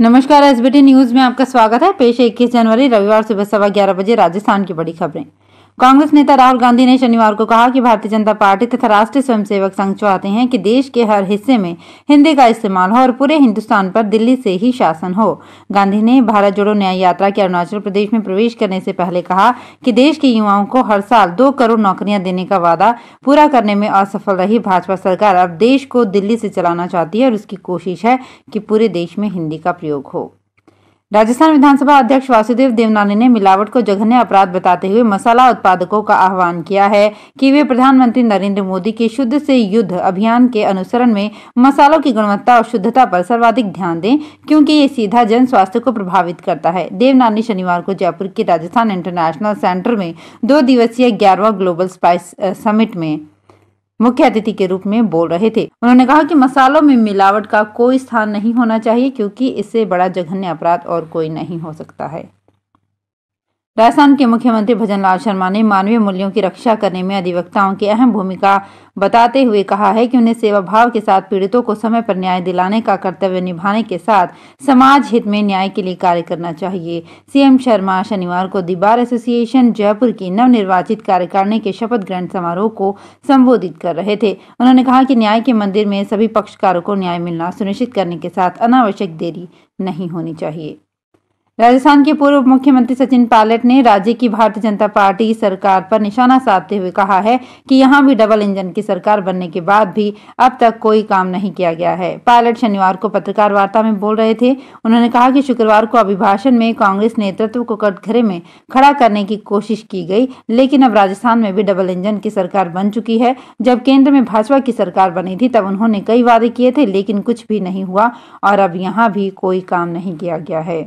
नमस्कार SBT news में आपका स्वागत है पेश 21 जनवरी रविवार सुबह सवा ग्यारह बजे राजस्थान की बड़ी खबरें कांग्रेस नेता राहुल गांधी ने शनिवार को कहा कि भारतीय जनता पार्टी तथा राष्ट्रीय स्वयंसेवक संघ चाहते हैं कि देश के हर हिस्से में हिंदी का इस्तेमाल हो और पूरे हिंदुस्तान पर दिल्ली से ही शासन हो गांधी ने भारत जोड़ो न्याय यात्रा के अरुणाचल प्रदेश में प्रवेश करने से पहले कहा कि देश के युवाओं को हर साल दो करोड़ नौकरियां देने का वादा पूरा करने में असफल रही भाजपा सरकार अब देश को दिल्ली से चलाना चाहती है और उसकी कोशिश है कि पूरे देश में हिंदी का प्रयोग हो राजस्थान विधानसभा अध्यक्ष वासुदेव देवनानी ने मिलावट को जघन्य अपराध बताते हुए मसाला उत्पादकों का आह्वान किया है कि वे प्रधानमंत्री नरेंद्र मोदी के शुद्ध से युद्ध अभियान के अनुसरण में मसालों की गुणवत्ता और शुद्धता पर सर्वाधिक ध्यान दें क्योंकि ये सीधा जन स्वास्थ्य को प्रभावित करता है देवनानी शनिवार को जयपुर के राजस्थान इंटरनेशनल सेंटर में दो दिवसीय ग्यारहवा ग्लोबल स्पाइस समिट में मुख्य अतिथि के रूप में बोल रहे थे उन्होंने कहा कि मसालों में मिलावट का कोई स्थान नहीं होना चाहिए क्योंकि इससे बड़ा जघन्य अपराध और कोई नहीं हो सकता है राजस्थान के मुख्यमंत्री भजनलाल शर्मा ने मानवीय मूल्यों की रक्षा करने में अधिवक्ताओं की अहम भूमिका बताते हुए कहा है कि उन्हें सेवा भाव के साथ पीड़ितों को समय पर न्याय दिलाने का कर्तव्य निभाने के साथ समाज हित में न्याय के लिए कार्य करना चाहिए सीएम शर्मा शनिवार को दीवार एसोसिएशन जयपुर की नव निर्वाचित कार्यकारिणी के शपथ ग्रहण समारोह को संबोधित कर रहे थे उन्होंने कहा कि न्याय के मंदिर में सभी पक्षकारों को न्याय मिलना सुनिश्चित करने के साथ अनावश्यक देरी नहीं होनी चाहिए राजस्थान के पूर्व मुख्यमंत्री सचिन पायलट ने राज्य की भारतीय जनता पार्टी सरकार पर निशाना साधते हुए कहा है कि यहां भी डबल इंजन की सरकार बनने के बाद भी अब तक कोई काम नहीं किया गया है पायलट शनिवार को पत्रकार वार्ता में बोल रहे थे उन्होंने कहा कि शुक्रवार को अभिभाषण में कांग्रेस नेतृत्व को कटघरे में खड़ा करने की कोशिश की गई लेकिन अब राजस्थान में भी डबल इंजन की सरकार बन चुकी है जब केंद्र में भाजपा की सरकार बनी थी तब उन्होंने कई वादे किए थे लेकिन कुछ भी नहीं हुआ और अब यहाँ भी कोई काम नहीं किया गया है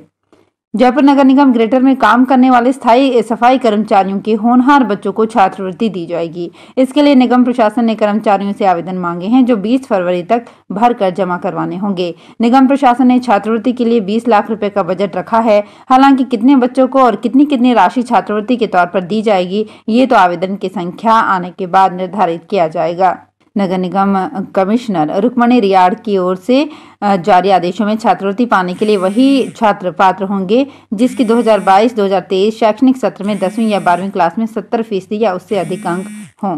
जयपुर नगर निगम ग्रेटर में काम करने वाले स्थायी सफाई कर्मचारियों के होनहार बच्चों को छात्रवृत्ति दी जाएगी इसके लिए निगम प्रशासन ने कर्मचारियों से आवेदन मांगे हैं जो 20 फरवरी तक भर कर जमा करवाने होंगे निगम प्रशासन ने छात्रवृत्ति के लिए 20 लाख रुपए का बजट रखा है हालांकि कितने बच्चों को और कितनी कितनी राशि छात्रवृत्ति के तौर पर दी जाएगी ये तो आवेदन की संख्या आने के बाद निर्धारित किया जाएगा नगर निगम कमिश्नर रुकमणी रियाड़ की ओर से जारी आदेशों में छात्रवृत्ति पाने के लिए वही छात्र पात्र होंगे जिसकी 2022-2023 शैक्षणिक सत्र में दसवीं या बारहवीं क्लास में 70 फीसदी या उससे अधिक अंक हों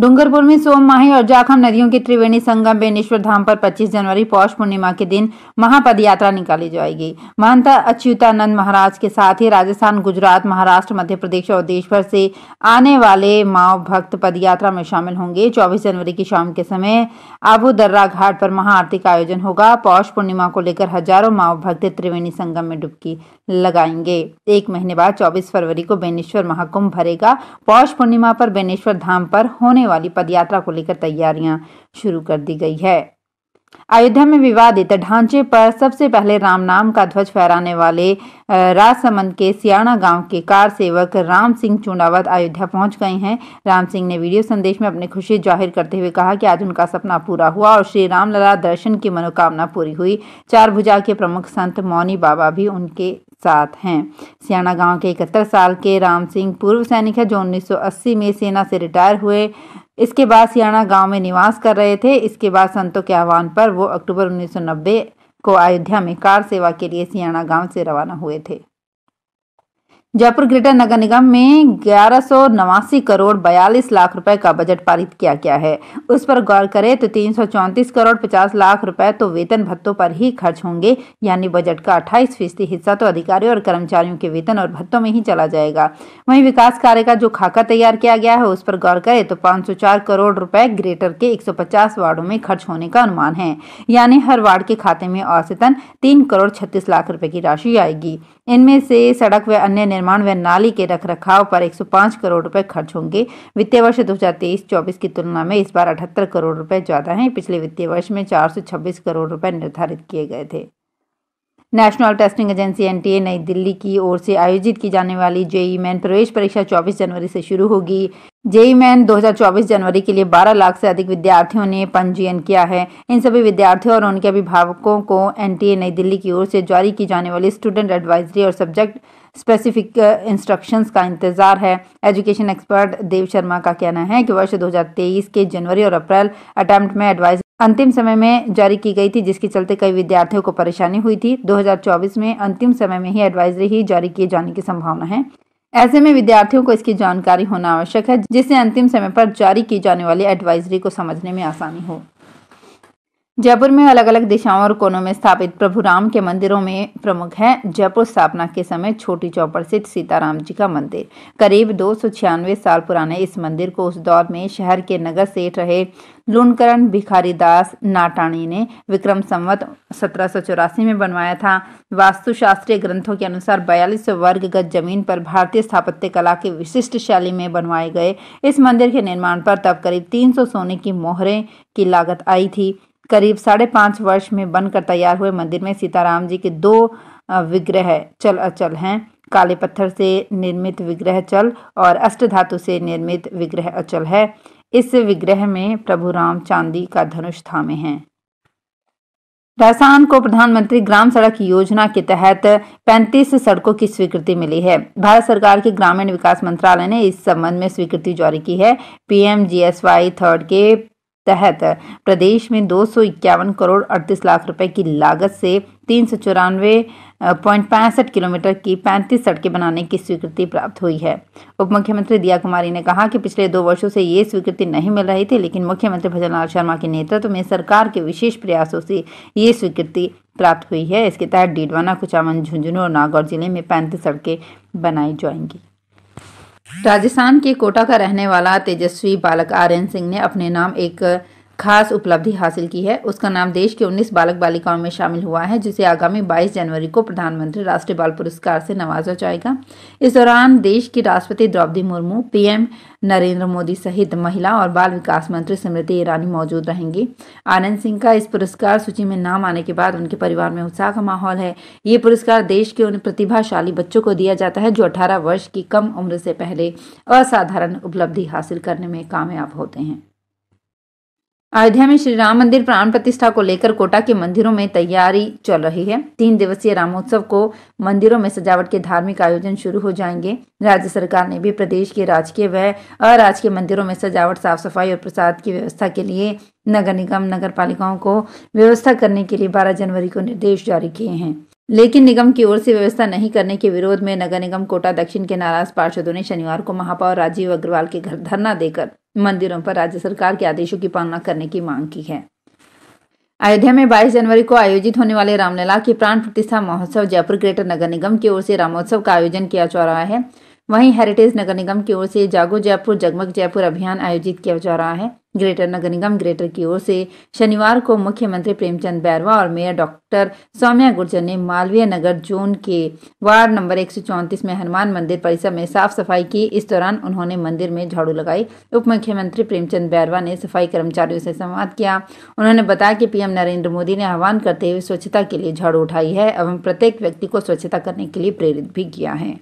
डूंगरपुर में सोम माही और जाखम नदियों के त्रिवेणी संगम बेनेश्वर धाम पर 25 जनवरी पौष पूर्णिमा के दिन महापद यात्रा निकाली जाएगी महंता अच्युतानंद महाराज के साथ ही राजस्थान गुजरात महाराष्ट्र मध्य प्रदेश और देश भर से आने वाले माओ भक्त पद यात्रा में शामिल होंगे 24 जनवरी की शाम के समय आबू दर्रा घाट पर महाआरती का आयोजन होगा पौष पूर्णिमा को लेकर हजारों माओ भक्त त्रिवेणी संगम में डुबकी लगाएंगे एक महीने बाद चौबीस फरवरी को बेनेश्वर महाकुंभ भरेगा पौष पूर्णिमा पर बेनेश्वर धाम पर होने वाली पदयात्रा को लेकर तैयारियां शुरू कर दी गई है अयोध्या में विवादित ढांचे पर सबसे पहले राम नाम का ध्वज फहराने वाले राजसमंद के सियाणा गांव के कार सेवक राम सिंह चुनावत अयोध्या पहुंच गए हैं राम सिंह ने वीडियो संदेश में अपनी खुशी जाहिर करते हुए कहा कि आज उनका सपना पूरा हुआ और श्री रामलला दर्शन की मनोकामना पूरी हुई चार भुजा के प्रमुख संत मौनी बाबा भी उनके साथ हैं सियाना गांव के इकहत्तर साल के राम सिंह पूर्व सैनिक है जो 1980 में सेना से रिटायर हुए इसके बाद सियाना गांव में निवास कर रहे थे इसके बाद संतों के आह्वान पर वो अक्टूबर 1990 को अयोध्या में कार सेवा के लिए सियाना गांव से रवाना हुए थे जयपुर ग्रेटर नगर निगम में ग्यारह करोड़ बयालीस लाख रुपए का बजट पारित किया गया है उस पर गौर करें तो तीन करोड़ 50 लाख रुपए तो वेतन भत्तों पर ही खर्च होंगे यानी बजट का 28 फीसदी हिस्सा तो अधिकारियों और कर्मचारियों के वेतन और भत्तों में ही चला जाएगा वहीं विकास कार्य का जो खाका तैयार किया गया है उस पर गौर करे तो पाँच करोड़ रूपए ग्रेटर के एक वार्डो में खर्च होने का अनुमान है यानी हर वार्ड के खाते में औसतन तीन करोड़ छत्तीस लाख रूपए की राशि आएगी इनमें से सड़क व अन्य निर्माण व नाली के रख रखाव पर 105 करोड़ रुपए खर्च होंगे वित्तीय वर्ष 2023-24 की तुलना में इस बार अठहत्तर करोड़ रुपए ज्यादा हैं पिछले वित्तीय वर्ष में 426 करोड़ रुपए निर्धारित किए गए थे नेशनल टेस्टिंग एजेंसी एनटीए नई दिल्ली की ओर से आयोजित की जाने वाली जेई मैन प्रवेश परीक्षा 24 जनवरी से शुरू होगी जेई मैन 2024 जनवरी के लिए 12 लाख से अधिक विद्यार्थियों ने पंजीयन किया है इन सभी विद्यार्थियों और उनके अभिभावकों को एन नई दिल्ली की ओर से जारी की जाने वाली स्टूडेंट एडवाइजरी और सब्जेक्ट स्पेसिफिक इंस्ट्रक्शंस uh, का इंतजार है एजुकेशन एक्सपर्ट देव शर्मा का कहना है कि वर्ष 2023 के जनवरी और अप्रैल अटैम्प्ट में एडवाइज अंतिम समय में जारी की गई थी जिसके चलते कई विद्यार्थियों को परेशानी हुई थी 2024 में अंतिम समय में ही एडवाइजरी ही जारी किए जाने की संभावना है ऐसे में विद्यार्थियों को इसकी जानकारी होना आवश्यक है जिससे अंतिम समय पर जारी की जाने वाली एडवाइजरी को समझने में आसानी हो जयपुर में अलग अलग दिशाओं और कोनों में स्थापित प्रभु राम के मंदिरों में प्रमुख है जयपुर स्थापना के समय छोटी चौपड़ स्थित सीताराम जी का मंदिर करीब दो साल पुराने इस मंदिर को उस दौर में शहर के नगर सेठ रहे लुणकरण भिखारी दास नाटाणी ने विक्रम संवत सत्रह में बनवाया था वास्तुशास्त्रीय ग्रंथों के अनुसार बयालीस वर्ग गज जमीन पर भारतीय स्थापत्य कला के विशिष्ट शैली में बनवाए गए इस मंदिर के निर्माण पर तब करीब तीन सोने की मोहरे की लागत आई थी करीब साढ़े पांच वर्ष में बनकर तैयार हुए मंदिर में सीताराम जी के दो विग्रह चल अचल हैं काले पत्थर से निर्मित विग्रह चल और अष्ट धातु से निर्मित विग्रह अचल है इस विग्रह में प्रभु राम चांदी का धनुष थामे हैं राजस्थान को प्रधानमंत्री ग्राम सड़क योजना के तहत 35 सड़कों की स्वीकृति मिली है भारत सरकार के ग्रामीण विकास मंत्रालय ने इस संबंध में स्वीकृति जारी की है पीएम जीएसवाई थर्ड के तहत प्रदेश में दो करोड़ अड़तीस लाख रुपए की लागत से तीन सौ चौरानवे पॉइंट पैंसठ किलोमीटर की पैंतीस सड़कें बनाने की स्वीकृति प्राप्त हुई है उप मुख्यमंत्री दिया कुमारी ने कहा कि पिछले दो वर्षों से ये स्वीकृति नहीं मिल रही थी लेकिन मुख्यमंत्री भजन लाल शर्मा के नेतृत्व में सरकार के विशेष प्रयासों से ये स्वीकृति प्राप्त हुई है इसके तहत डीडवाना कुचामन झुंझुनू और नागौर जिले में पैंतीस सड़कें बनाई जाएंगी राजस्थान के कोटा का रहने वाला तेजस्वी बालक आर्यन सिंह ने अपने नाम एक खास उपलब्धि हासिल की है उसका नाम देश के 19 बालक बालिकाओं में शामिल हुआ है जिसे आगामी 22 जनवरी को प्रधानमंत्री राष्ट्रीय बाल पुरस्कार से नवाजा जाएगा इस दौरान देश की राष्ट्रपति द्रौपदी मुर्मू पीएम नरेंद्र मोदी सहित महिला और बाल विकास मंत्री स्मृति ईरानी मौजूद रहेंगी आनंद सिंह का इस पुरस्कार सूची में नाम आने के बाद उनके परिवार में उत्साह का माहौल है ये पुरस्कार देश के उन प्रतिभाशाली बच्चों को दिया जाता है जो अठारह वर्ष की कम उम्र से पहले असाधारण उपलब्धि हासिल करने में कामयाब होते हैं अयोध्या में श्री राम मंदिर प्राण प्रतिष्ठा को लेकर कोटा के मंदिरों में तैयारी चल रही है तीन दिवसीय रामोत्सव को मंदिरों में सजावट के धार्मिक आयोजन शुरू हो जाएंगे राज्य सरकार ने भी प्रदेश के राजकीय व अराजकीय मंदिरों में सजावट साफ सफाई और प्रसाद की व्यवस्था के लिए नगर निगम नगर पालिकाओं को व्यवस्था करने के लिए बारह जनवरी को निर्देश जारी किए हैं लेकिन निगम की ओर से व्यवस्था नहीं करने के विरोध में नगर निगम कोटा दक्षिण के नाराज पार्षदों ने शनिवार को महापौर राजीव अग्रवाल के घर धरना देकर मंदिरों पर राज्य सरकार के आदेशों की पालना करने की मांग की है अयोध्या में 22 जनवरी को आयोजित होने वाले रामलला के प्राण प्रतिष्ठा महोत्सव जयपुर ग्रेटर नगर निगम की ओर से रामोत्सव का आयोजन किया जा रहा है वहीं हेरिटेज नगर निगम की ओर से जागो जयपुर जगमग जयपुर अभियान आयोजित किया जा रहा है ग्रेटर नगर निगम ग्रेटर की ओर से शनिवार को मुख्यमंत्री प्रेमचंद बैरवा और मेयर डॉक्टर सौम्या गुर्जर ने मालवीय नगर जोन के वार्ड नंबर एक में हनुमान मंदिर परिसर में साफ सफाई की इस दौरान उन्होंने मंदिर में झाड़ू लगाई उप मुख्यमंत्री प्रेमचंद बैरवा ने सफाई कर्मचारियों से संवाद किया उन्होंने बताया कि पीएम नरेंद्र मोदी ने आह्वान करते हुए स्वच्छता के लिए झाड़ू उठाई है एवं प्रत्येक व्यक्ति को स्वच्छता करने के लिए प्रेरित भी किया है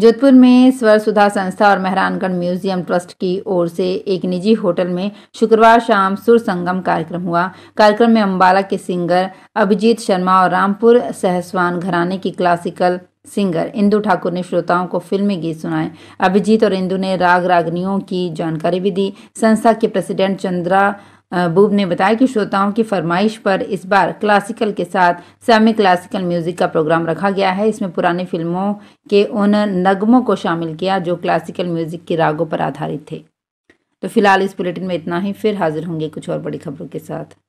जोधपुर में स्वर सुधा संस्था और मेहरानगढ़ म्यूजियम ट्रस्ट की ओर से एक निजी होटल में शुक्रवार शाम सुर संगम कार्यक्रम हुआ कार्यक्रम में अम्बाला के सिंगर अभिजीत शर्मा और रामपुर सहसवान घराने की क्लासिकल सिंगर इंदू ठाकुर ने श्रोताओं को फिल्मी गीत सुनाए अभिजीत और इंदू ने राग रागनियों की जानकारी भी दी संस्था के प्रेसिडेंट चंद्रा बूब ने बताया कि श्रोताओं की फरमाइश पर इस बार क्लासिकल के साथ सेमी क्लासिकल म्यूज़िक का प्रोग्राम रखा गया है इसमें पुरानी फिल्मों के उन नगमों को शामिल किया जो क्लासिकल म्यूज़िक की रागों पर आधारित थे तो फिलहाल इस बुलेटिन में इतना ही फिर हाजिर होंगे कुछ और बड़ी खबरों के साथ